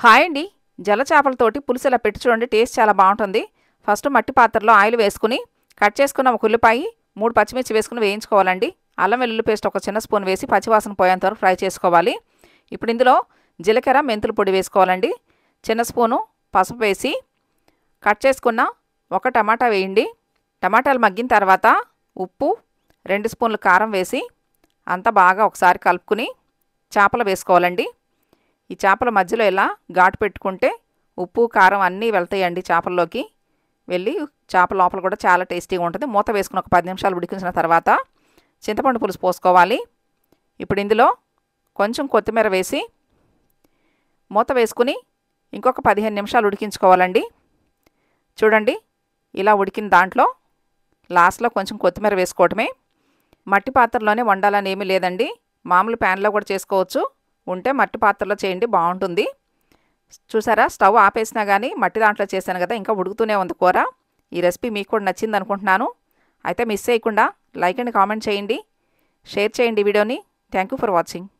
hi అండి జల చేపలతోటి పులుసు ఇలా పెట్టి చూడండి టేస్ట్ చాలా బాగుంటుంది ఫస్ట్ మట్టి పాత్రలో ఆయిల్ వేసుకుని కట్ చేసుకున్న ఒక ఉల్లిపాయ మూడు పచ్చిమిర్చి వేసుకుని వేయించుకోవాలండి అల్లం వెల్లుల్లి పేస్ట్ ఒక చిన్న స్పూన్ వేసి పచ్చివాసన పోయేంత వరకు ఫ్రై చేసుకోవాలి ఇప్పుడు ఇందులో జీలకర్ర మెంతుల పొడి వేసుకోవాలండి చిన్న స్పూను పసుపు వేసి కట్ చేసుకున్న ఒక టమాటా వేయండి టమాటాలు మగ్గిన తర్వాత ఉప్పు రెండు స్పూన్లు కారం వేసి అంతా బాగా ఒకసారి కలుపుకుని చేపలు వేసుకోవాలండి ఈ చేపల మధ్యలో ఇలా ఘాటు పెట్టుకుంటే ఉప్పు కారం అన్నీ వెళ్తాయండి చేపల్లోకి వెళ్ళి చేపల లోపల కూడా చాలా టేస్టీగా ఉంటుంది మూత వేసుకుని ఒక పది నిమిషాలు ఉడికించిన తర్వాత చింతపండు పులుసు పోసుకోవాలి ఇప్పుడు ఇందులో కొంచెం కొత్తిమీర వేసి మూత వేసుకుని ఇంకొక పదిహేను నిమిషాలు ఉడికించుకోవాలండి చూడండి ఇలా ఉడికిన దాంట్లో లాస్ట్లో కొంచెం కొత్తిమీర వేసుకోవటమే మట్టి పాత్రలోనే వండాలని ఏమీ లేదండి మామూలు ప్యాన్లో కూడా చేసుకోవచ్చు ఉంటే మట్టి పాత్రలో చేయండి బాగుంటుంది చూసారా స్టవ్ ఆపేసినా కానీ మట్టి దాంట్లో చేశాను కదా ఇంకా ఉడుకుతూనే ఉంది కూర ఈ రెసిపీ మీకు కూడా నచ్చింది అనుకుంటున్నాను అయితే మిస్ చేయకుండా లైక్ అండ్ కామెంట్ చేయండి షేర్ చేయండి వీడియోని థ్యాంక్ ఫర్ వాచింగ్